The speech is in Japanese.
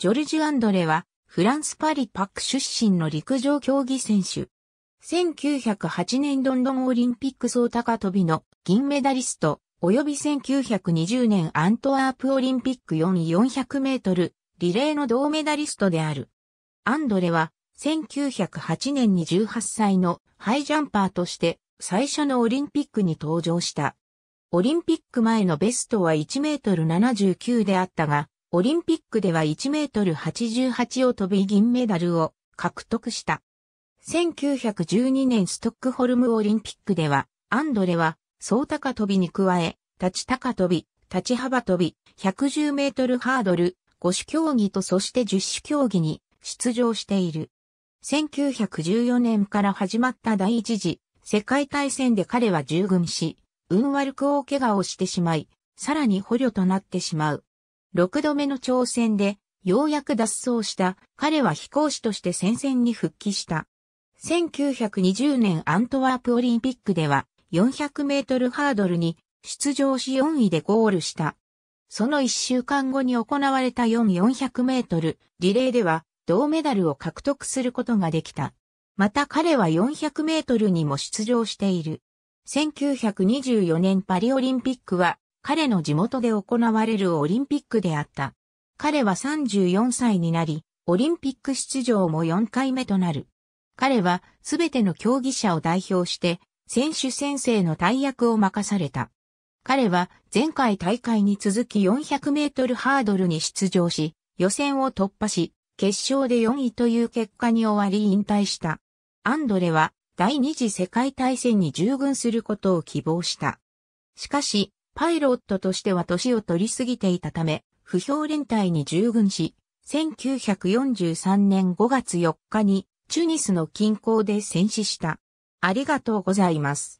ジョルジュ・アンドレは、フランス・パリ・パック出身の陸上競技選手。1908年ロンドンオリンピック総高飛びの銀メダリスト、及び1920年アントワープオリンピック4 400メートル、リレーの銅メダリストである。アンドレは、1908年に18歳のハイジャンパーとして最初のオリンピックに登場した。オリンピック前のベストは1メートル79であったが、オリンピックでは1メートル88を飛び銀メダルを獲得した。1912年ストックホルムオリンピックでは、アンドレは、総高飛びに加え、立ち高飛び、立ち幅飛び、110メートルハードル、5種競技とそして10種競技に出場している。1914年から始まった第一次世界大戦で彼は従軍し、運悪く大怪我をしてしまい、さらに捕虜となってしまう。6度目の挑戦で、ようやく脱走した彼は飛行士として戦線に復帰した。1920年アントワープオリンピックでは400メートルハードルに出場し4位でゴールした。その1週間後に行われた4400メートルリレーでは銅メダルを獲得することができた。また彼は400メートルにも出場している。1924年パリオリンピックは彼の地元で行われるオリンピックであった。彼は34歳になり、オリンピック出場も4回目となる。彼は全ての競技者を代表して、選手先生の大役を任された。彼は前回大会に続き400メートルハードルに出場し、予選を突破し、決勝で4位という結果に終わり引退した。アンドレは第二次世界大戦に従軍することを希望した。しかし、パイロットとしては年を取りすぎていたため、不評連隊に従軍し、1943年5月4日にチュニスの近郊で戦死した。ありがとうございます。